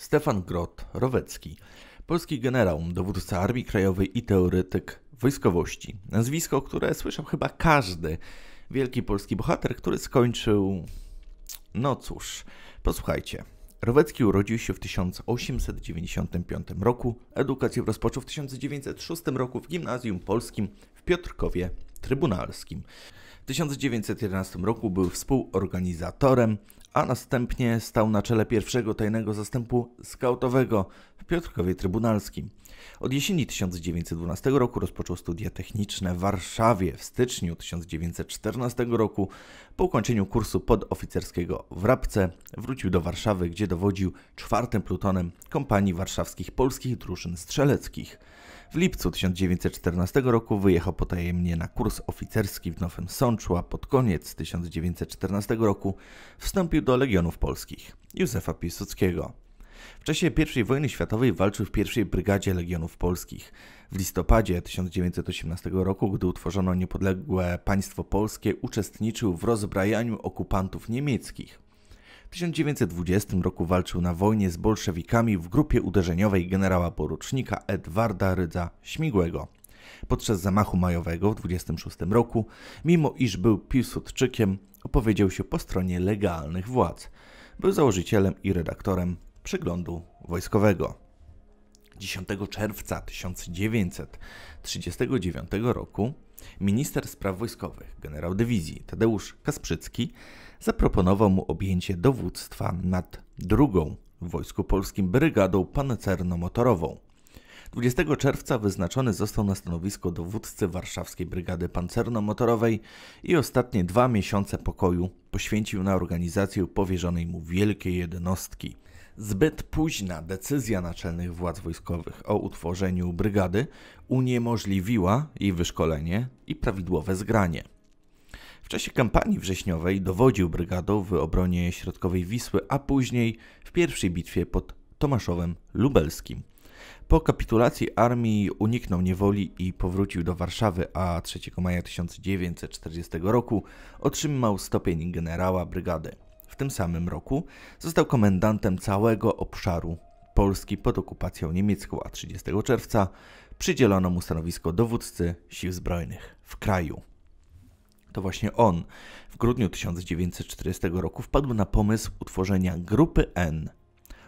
Stefan Grot Rowecki, polski generał, dowódca Armii Krajowej i teoretyk wojskowości. Nazwisko, które słyszał chyba każdy wielki polski bohater, który skończył. No cóż, posłuchajcie. Rowecki urodził się w 1895 roku, edukację rozpoczął w 1906 roku w Gimnazjum Polskim w Piotrkowie Trybunalskim. W 1911 roku był współorganizatorem a następnie stał na czele pierwszego tajnego zastępu skautowego w Piotrkowie Trybunalskim. Od jesieni 1912 roku rozpoczął studia techniczne w Warszawie. W styczniu 1914 roku, po ukończeniu kursu podoficerskiego w Rabce, wrócił do Warszawy, gdzie dowodził czwartym plutonem Kompanii Warszawskich Polskich Drużyn Strzeleckich. W lipcu 1914 roku wyjechał potajemnie na kurs oficerski w Nowym Sączu, a pod koniec 1914 roku wstąpił trafił do Legionów Polskich Józefa Piłsudskiego. W czasie I wojny światowej walczył w pierwszej Brygadzie Legionów Polskich. W listopadzie 1918 roku, gdy utworzono niepodległe państwo polskie, uczestniczył w rozbrajaniu okupantów niemieckich. W 1920 roku walczył na wojnie z bolszewikami w grupie uderzeniowej generała porucznika Edwarda Rydza Śmigłego podczas zamachu majowego w 26 roku, mimo iż był Piłsudczykiem, opowiedział się po stronie legalnych władz. Był założycielem i redaktorem przeglądu wojskowego. 10 czerwca 1939 roku minister spraw wojskowych, generał dywizji Tadeusz Kasprzycki zaproponował mu objęcie dowództwa nad drugą w Wojsku Polskim brygadą pancerno-motorową. 20 czerwca wyznaczony został na stanowisko dowódcy warszawskiej brygady pancerno-motorowej i ostatnie dwa miesiące pokoju poświęcił na organizację powierzonej mu wielkiej jednostki. Zbyt późna decyzja naczelnych władz wojskowych o utworzeniu brygady uniemożliwiła jej wyszkolenie i prawidłowe zgranie. W czasie kampanii wrześniowej dowodził brygadą w obronie środkowej Wisły, a później w pierwszej bitwie pod Tomaszowem Lubelskim. Po kapitulacji armii uniknął niewoli i powrócił do Warszawy, a 3 maja 1940 roku otrzymał stopień generała brygady. W tym samym roku został komendantem całego obszaru Polski pod okupacją niemiecką, a 30 czerwca przydzielono mu stanowisko dowódcy sił zbrojnych w kraju. To właśnie on w grudniu 1940 roku wpadł na pomysł utworzenia Grupy N –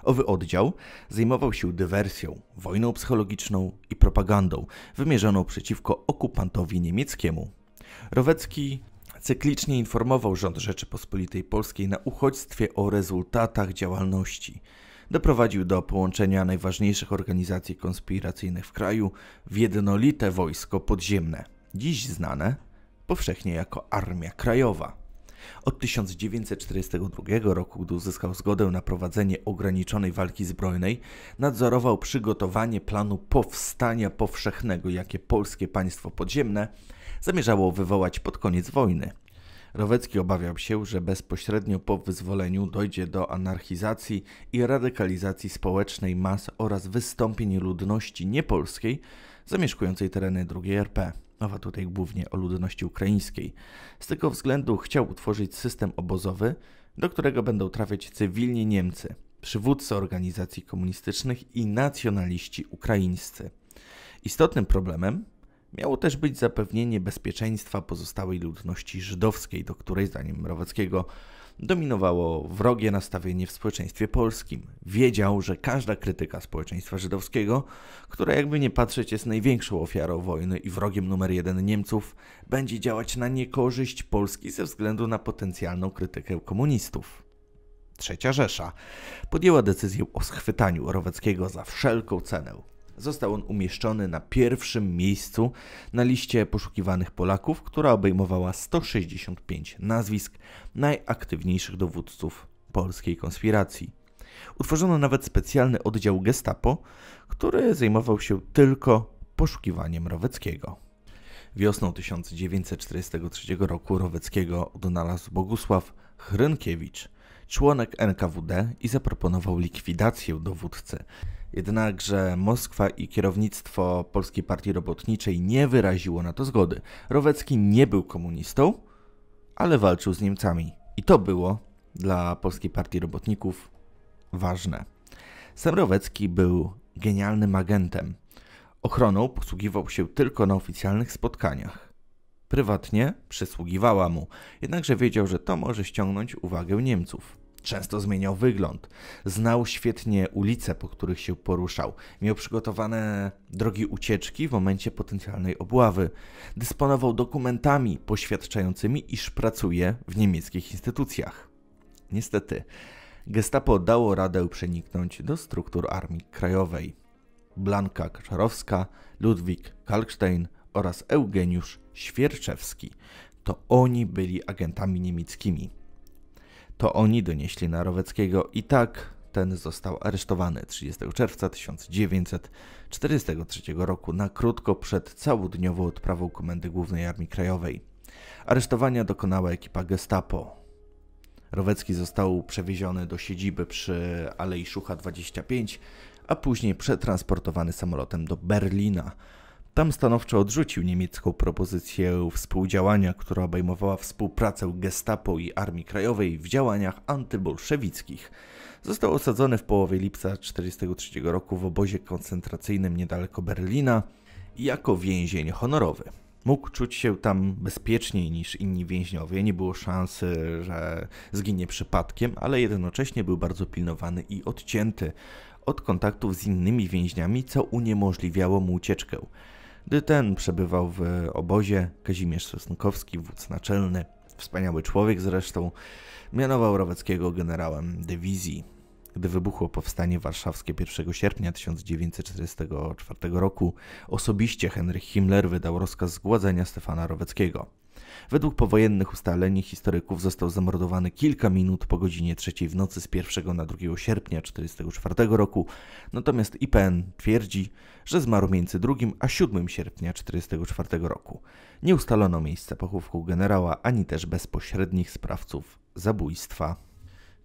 Owy oddział zajmował się dywersją, wojną psychologiczną i propagandą wymierzoną przeciwko okupantowi niemieckiemu. Rowecki cyklicznie informował rząd Rzeczypospolitej Polskiej na uchodźstwie o rezultatach działalności. Doprowadził do połączenia najważniejszych organizacji konspiracyjnych w kraju w jednolite wojsko podziemne, dziś znane powszechnie jako Armia Krajowa. Od 1942 roku, gdy uzyskał zgodę na prowadzenie ograniczonej walki zbrojnej, nadzorował przygotowanie planu powstania powszechnego, jakie polskie państwo podziemne zamierzało wywołać pod koniec wojny. Rowecki obawiał się, że bezpośrednio po wyzwoleniu dojdzie do anarchizacji i radykalizacji społecznej mas oraz wystąpień ludności niepolskiej zamieszkującej tereny II RP. Mowa tutaj głównie o ludności ukraińskiej. Z tego względu chciał utworzyć system obozowy, do którego będą trafiać cywilni Niemcy, przywódcy organizacji komunistycznych i nacjonaliści ukraińscy. Istotnym problemem miało też być zapewnienie bezpieczeństwa pozostałej ludności żydowskiej, do której, zdaniem Mrowackiego, dominowało wrogie nastawienie w społeczeństwie polskim. Wiedział, że każda krytyka społeczeństwa żydowskiego, która jakby nie patrzeć jest największą ofiarą wojny i wrogiem numer jeden Niemców, będzie działać na niekorzyść Polski ze względu na potencjalną krytykę komunistów. Trzecia Rzesza podjęła decyzję o schwytaniu Oroweckiego za wszelką cenę został on umieszczony na pierwszym miejscu na liście poszukiwanych Polaków, która obejmowała 165 nazwisk najaktywniejszych dowódców polskiej konspiracji. Utworzono nawet specjalny oddział Gestapo, który zajmował się tylko poszukiwaniem Roweckiego. Wiosną 1943 roku Roweckiego odnalazł Bogusław Hrynkiewicz – członek NKWD i zaproponował likwidację dowódcy. Jednakże Moskwa i kierownictwo Polskiej Partii Robotniczej nie wyraziło na to zgody. Rowecki nie był komunistą, ale walczył z Niemcami. I to było dla Polskiej Partii Robotników ważne. Sam Rowecki był genialnym agentem. Ochroną posługiwał się tylko na oficjalnych spotkaniach. Prywatnie przysługiwała mu, jednakże wiedział, że to może ściągnąć uwagę Niemców. Często zmieniał wygląd. Znał świetnie ulice, po których się poruszał. Miał przygotowane drogi ucieczki w momencie potencjalnej obławy. Dysponował dokumentami poświadczającymi, iż pracuje w niemieckich instytucjach. Niestety, gestapo dało radę przeniknąć do struktur Armii Krajowej. Blanka Kaczorowska, Ludwik Kalkstein oraz Eugeniusz Świerczewski to oni byli agentami niemieckimi. To oni donieśli na Roweckiego i tak ten został aresztowany 30 czerwca 1943 roku na krótko przed całodniową odprawą Komendy Głównej Armii Krajowej. Aresztowania dokonała ekipa Gestapo. Rowecki został przewieziony do siedziby przy Alei Szucha 25, a później przetransportowany samolotem do Berlina, tam stanowczo odrzucił niemiecką propozycję współdziałania, która obejmowała współpracę Gestapo i Armii Krajowej w działaniach antybolszewickich. Został osadzony w połowie lipca 1943 roku w obozie koncentracyjnym niedaleko Berlina jako więzień honorowy. Mógł czuć się tam bezpieczniej niż inni więźniowie, nie było szansy, że zginie przypadkiem, ale jednocześnie był bardzo pilnowany i odcięty od kontaktów z innymi więźniami, co uniemożliwiało mu ucieczkę. Gdy ten przebywał w obozie, Kazimierz Sosnkowski, wódz naczelny, wspaniały człowiek zresztą, mianował Roweckiego generałem dywizji. Gdy wybuchło powstanie warszawskie 1 sierpnia 1944 roku, osobiście Henryk Himmler wydał rozkaz zgładzenia Stefana Roweckiego. Według powojennych ustaleń historyków został zamordowany kilka minut po godzinie 3 w nocy z 1 na 2 sierpnia 1944 roku, natomiast IPN twierdzi, że zmarł między 2 a 7 sierpnia 1944 roku. Nie ustalono miejsca pochówku generała ani też bezpośrednich sprawców zabójstwa.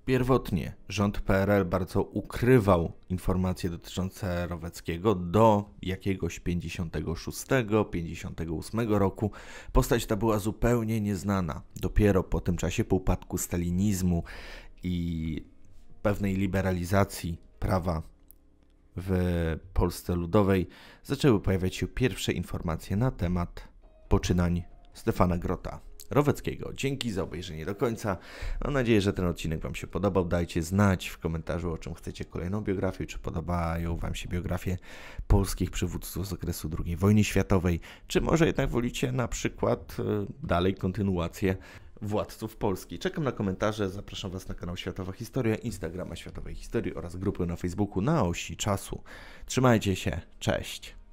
Pierwotnie rząd PRL bardzo ukrywał informacje dotyczące Roweckiego do jakiegoś 56-58 roku. Postać ta była zupełnie nieznana. Dopiero po tym czasie, po upadku stalinizmu i pewnej liberalizacji prawa w Polsce Ludowej, zaczęły pojawiać się pierwsze informacje na temat poczynań Stefana Grota. Roweckiego. Dzięki za obejrzenie do końca. Mam nadzieję, że ten odcinek Wam się podobał. Dajcie znać w komentarzu, o czym chcecie kolejną biografię, czy podobają Wam się biografie polskich przywódców z okresu II wojny światowej, czy może jednak wolicie na przykład e, dalej kontynuację władców Polski. Czekam na komentarze, zapraszam Was na kanał Światowa Historia, Instagrama Światowej Historii oraz grupę na Facebooku na osi czasu. Trzymajcie się, cześć!